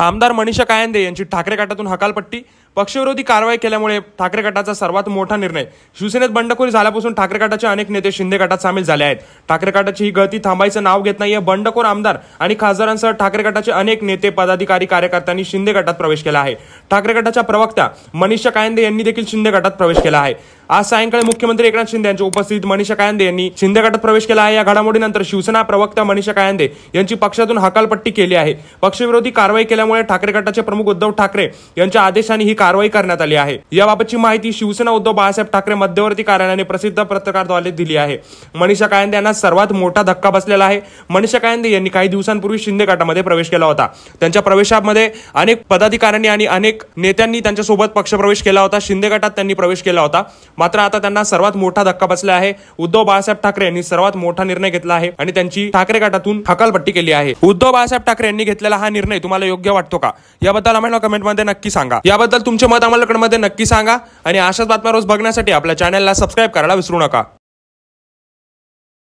आमदार मनीषा कायंदे यांची ठाकरे गटातून हकालपट्टी पक्षविरोधी कारवाई केल्यामुळे ठाकरे गटाचा सर्वात मोठा निर्णय शिवसेनेत बंडखोरी झाल्यापासून ठाकरे गटाचे अनेक नेते शिंदे गटात सामील झाले आहेत ठाकरे गटाची ही गळती थांबायचं नाव घेत नाहीये बंडखोर आमदार आणि खासदारांसह ठाकरे गटाचे अनेक नेते पदाधिकारी कार्यकर्त्यांनी शिंदे गटात प्रवेश केला आहे ठाकरे गटाच्या प्रवक्त्या मनीषा कायंदे यांनी देखील शिंदे गटात प्रवेश केला आहे आज सायंकाळी मुख्यमंत्री एकनाथ शिंदे यांच्या उपस्थितीत मनीषा कायंदे यांनी शिंदे गटात प्रवेश केला आहे या घडामोडीनंतर शिवसेना प्रवक्ता मनीषा कायंदे यांची पक्षातून हकालपट्टी केली आहे पक्षविरोधी कारवाई केल्यामुळे ठाकरे गटाचे प्रमुख उद्धव ठाकरे यांच्या आदेशाने ही कारवाई करण्यात आली आहे याबाबतची माहिती शिवसेना उद्धव बाळासाहेब ठाकरे मध्यवर्ती कार्यालयाने प्रसिद्ध पत्रकारद्वारे दिली आहे मनीषा कायंदे यांना सर्वात मोठा धक्का बसलेला आहे मनीषा कायंदे यांनी काही दिवसांपूर्वी शिंदे गटामध्ये प्रवेश केला होता त्यांच्या प्रवेशामध्ये अनेक पदाधिकाऱ्यांनी आणि अनेक नेत्यांनी त्यांच्यासोबत पक्षप्रवेश केला होता शिंदे गटात त्यांनी प्रवेश केला होता मात्र आता त्यांना सर्वात मोठा धक्का बसला आहे उद्धव बाळासाहेब ठाकरे यांनी सर्वात मोठा निर्णय घेतला आहे आणि त्यांची ठाकरे गटातून हकालपट्टी केली आहे उद्धव बाळासाहेब ठाकरे यांनी घेतलेला हा निर्णय तुम्हाला योग्य वाटतो का याबद्दल आम्हाला कमेंटमध्ये नक्की सांगा याबद्दल तुमचे मत आम्हाला कमेंटमध्ये नक्की सांगा आणि अशाच बातम्या रोज बघण्यासाठी आपल्या चॅनलला सबस्क्राईब करायला विसरू नका